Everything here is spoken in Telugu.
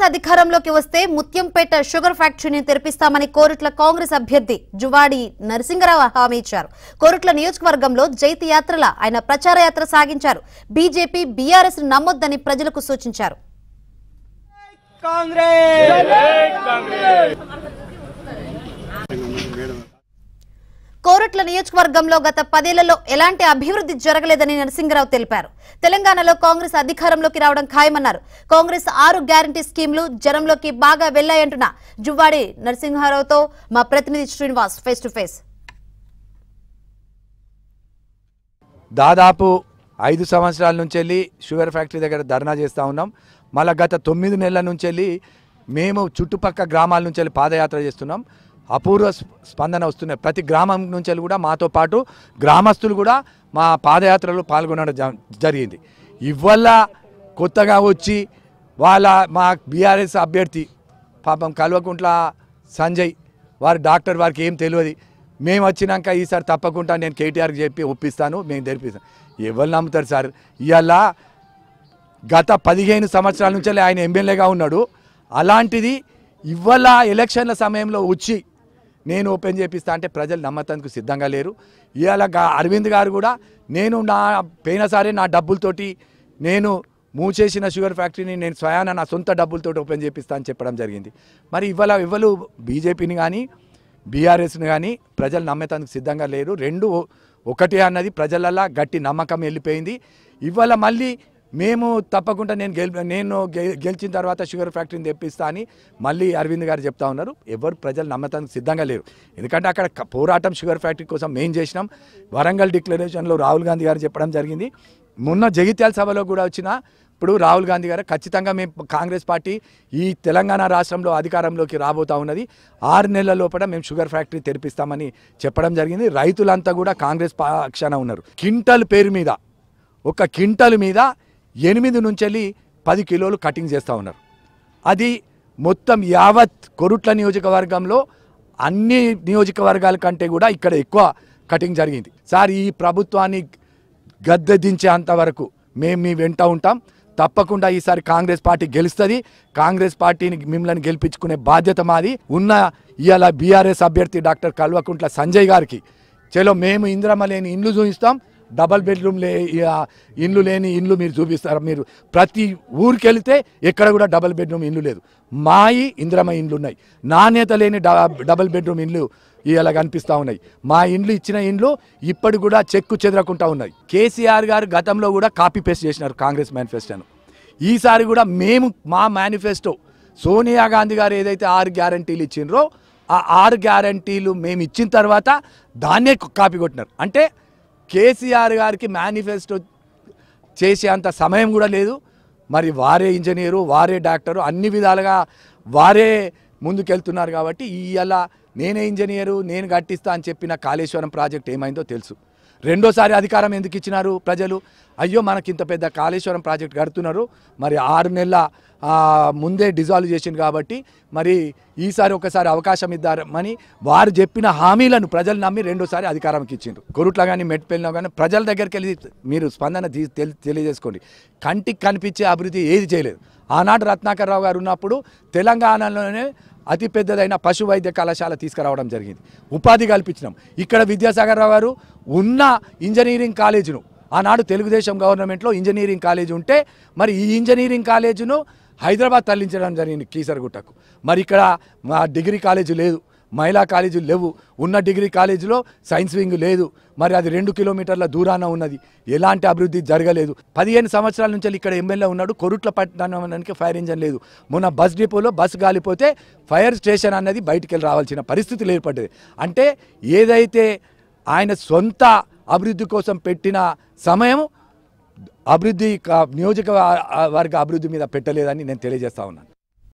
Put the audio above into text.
కాంగ్రెస్ అధికారంలోకి వస్తే ముత్యంపేట షుగర్ ఫ్యాక్టరీని తెరిపిస్తామని కోరుట్ల కాంగ్రెస్ అభ్యర్థి జువాడి నరసింగరావు హామీ ఇచ్చారు కోరుట్ల నియోజకవర్గంలో జైతి యాత్రల ఆయన ప్రచార యాత్ర సాగించారు బీజేపీ బీఆర్ఎస్ నమ్మొద్దని ప్రజలకు సూచించారు కోరట్ల నియోజకవర్గంలో గత పదేళ్లలో ఎలాంటి అభివృద్ధి జరగలేదని నరసింహరావు తెలిపారు తెలంగాణలో కాంగ్రెస్ అధికారంలోకి రావడం ఖాయమన్నారు కాంగ్రెస్ ఆరు గ్యారంటీ స్కీమ్లు జనంలోకి బాగా వెళ్లాయంటున్న జువ్వాడి నరసింహారావుతో మా ప్రతినిధి శ్రీనివాస్ ఫేస్ టు ఫేస్ దాదాపు ఐదు సంవత్సరాల నుంచి వెళ్ళి షుగర్ ఫ్యాక్టరీ దగ్గర ధర్నా చేస్తూ ఉన్నాం మళ్ళీ గత తొమ్మిది నెలల నుంచి వెళ్ళి మేము చుట్టుపక్క గ్రామాల నుంచి వెళ్ళి పాదయాత్ర చేస్తున్నాం అపూర్వ స్పందన వస్తున్నాయి ప్రతి గ్రామం నుంచి కూడా మాతో పాటు గ్రామస్తులు కూడా మా పాదయాత్రలో పాల్గొనడం జరిగింది ఇవల్ల కొత్తగా వచ్చి వాళ్ళ మా బీఆర్ఎస్ అభ్యర్థి పాపం కల్వకుంట్ల సంజయ్ వారి డాక్టర్ వారికి ఏం తెలియదు మేము వచ్చినాక ఈసారి తప్పకుండా నేను కేటీఆర్కి చెప్పి ఒప్పిస్తాను మేము తెరిపిస్తాను ఎవరు నమ్ముతారు సార్ ఇవాళ గత పదిహేను సంవత్సరాల నుంచి ఆయన ఎమ్మెల్యేగా ఉన్నాడు అలాంటిది ఇవాళ ఎలక్షన్ల సమయంలో వచ్చి నేను ఓపెన్ చేపిస్తా అంటే ప్రజలు నమ్మతానికి సిద్ధంగా లేరు ఇవాళ అరవింద్ గారు కూడా నేను నా పోయిన సారే నా డబ్బులతోటి నేను మూసేసిన షుగర్ ఫ్యాక్టరీని నేను స్వయాన నా సొంత డబ్బులతో ఓపెన్ చేపిస్తా అని చెప్పడం జరిగింది మరి ఇవాళ ఇవ్వలు బీజేపీని కానీ బీఆర్ఎస్ని కానీ ప్రజలు నమ్మేతానికి సిద్ధంగా లేరు రెండు ఒకటి అన్నది ప్రజలలా గట్టి నమ్మకం వెళ్ళిపోయింది ఇవాళ మళ్ళీ మేము తప్పకుండా నేను గెలి నేను గెలిచిన తర్వాత షుగర్ ఫ్యాక్టరీని తెప్పిస్తా అని మళ్ళీ అరవింద్ గారు చెప్తా ఉన్నారు ఎవరు ప్రజలు నమ్మటానికి సిద్ధంగా లేరు ఎందుకంటే అక్కడ పోరాటం షుగర్ ఫ్యాక్టరీ కోసం మేము చేసినాం వరంగల్ డిక్లరేషన్లో రాహుల్ గాంధీ గారు చెప్పడం జరిగింది మొన్న జగిత్యాల సభలో కూడా వచ్చిన ఇప్పుడు రాహుల్ గాంధీ గారు ఖచ్చితంగా మేము కాంగ్రెస్ పార్టీ ఈ తెలంగాణ రాష్ట్రంలో అధికారంలోకి రాబోతా ఉన్నది ఆరు నెలల లోపల మేము షుగర్ ఫ్యాక్టరీ తెరిపిస్తామని చెప్పడం జరిగింది రైతులంతా కూడా కాంగ్రెస్ పక్షాన ఉన్నారు కింటల్ పేరు మీద ఒక కింటల్ మీద ఎనిమిది నుంచి వెళ్ళి పది కిలోలు కటింగ్ చేస్తూ ఉన్నారు అది మొత్తం యావత్ కొరుట్ల నియోజకవర్గంలో అన్ని నియోజకవర్గాల కంటే కూడా ఇక్కడ ఎక్కువ కటింగ్ జరిగింది సార్ ఈ ప్రభుత్వాన్ని గద్దె దించే అంతవరకు మేము మీ వెంట ఉంటాం తప్పకుండా ఈసారి కాంగ్రెస్ పార్టీ గెలుస్తుంది కాంగ్రెస్ పార్టీని మిమ్మల్ని గెలిపించుకునే బాధ్యత మాది ఉన్న ఇవాళ బీఆర్ఎస్ అభ్యర్థి డాక్టర్ కల్వకుంట్ల సంజయ్ గారికి చలో మేము ఇంద్రమలేని ఇండ్లు చూపిస్తాం డబల్ బెడ్రూమ్ లే ఇండ్లు లేని ఇండ్లు మీరు చూపిస్తారు మీరు ప్రతి ఊరికి వెళితే ఎక్కడ కూడా డబల్ బెడ్రూమ్ ఇండ్లు లేదు మాయి ఇంద్రమ ఇండ్లు ఉన్నాయి నాణ్యత లేని డబల్ బెడ్రూమ్ ఇండ్లు ఇలా కనిపిస్తూ ఉన్నాయి మా ఇండ్లు ఇచ్చిన ఇండ్లు ఇప్పటి కూడా చెక్కు చెదరకుండా ఉన్నాయి కేసీఆర్ గారు గతంలో కూడా కాపీ పేస్ట్ చేసినారు కాంగ్రెస్ మేనిఫెస్టోను ఈసారి కూడా మేము మా మేనిఫెస్టో సోనియా గాంధీ గారు ఏదైతే ఆరు గ్యారంటీలు ఇచ్చినరో ఆ ఆరు గ్యారంటీలు మేము ఇచ్చిన తర్వాత దాన్నే కాపీ కొట్టినారు అంటే కేసీఆర్ గారికి మేనిఫెస్టో చేసేంత సమయం కూడా లేదు మరి వారే ఇంజనీరు వారే డాక్టరు అన్ని విధాలుగా వారే ముందుకెళ్తున్నారు కాబట్టి ఇవాళ నేనే ఇంజనీరు నేను కట్టిస్తా అని చెప్పిన కాళేశ్వరం ప్రాజెక్ట్ ఏమైందో తెలుసు రెండోసారి అధికారం ఎందుకు ఇచ్చినారు ప్రజలు అయ్యో మనకి ఇంత పెద్ద కాళేశ్వరం ప్రాజెక్ట్ కడుతున్నారు మరి ఆరు నెలల ముందే డిజాల్వ్ చేసింది కాబట్టి మరి ఈసారి ఒకసారి అవకాశం ఇద్దామని వారు చెప్పిన హామీలను ప్రజలు నమ్మి రెండోసారి అధికారంకి ఇచ్చిండ్రు కొరుట్ల కానీ మెట్పెళ్ళినా కానీ ప్రజల దగ్గరికి వెళ్ళి మీరు స్పందన తెలియజేసుకోండి కంటికి కనిపించే అభివృద్ధి ఏది చేయలేదు ఆనాడు రావు గారు ఉన్నప్పుడు తెలంగాణలోనే అతిపెద్దదైన పశు వైద్య కళాశాల తీసుకురావడం జరిగింది ఉపాధి కల్పించినాం ఇక్కడ విద్యాసాగర్ రావు గారు ఉన్న ఇంజనీరింగ్ కాలేజీను ఆనాడు తెలుగుదేశం గవర్నమెంట్లో ఇంజనీరింగ్ కాలేజ్ ఉంటే మరి ఈ ఇంజనీరింగ్ కాలేజీను హైదరాబాద్ తరలించడం జరిగింది కీసరగుట్టకు మరి ఇక్కడ మా డిగ్రీ కాలేజీ లేదు మహిళా కాలేజీలు లేవు ఉన్న డిగ్రీ కాలేజీలో సైన్స్ వింగ్ లేదు మరి అది రెండు కిలోమీటర్ల దూరాన ఉన్నది ఎలాంటి అభివృద్ధి జరగలేదు పదిహేను సంవత్సరాల నుంచి ఇక్కడ ఎమ్మెల్యే ఉన్నాడు కొరుట్ల పట్టణానికి ఫైర్ ఇంజన్ లేదు మొన్న బస్ డిపోలో బస్ గాలిపోతే ఫైర్ స్టేషన్ అన్నది బయటికి రావాల్సిన పరిస్థితులు ఏర్పడ్డది అంటే ఏదైతే ఆయన సొంత అభివృద్ధి కోసం పెట్టిన సమయం అభివృద్ధి నియోజక అభివృద్ధి మీద పెట్టలేదని నేను తెలియజేస్తా ఉన్నాను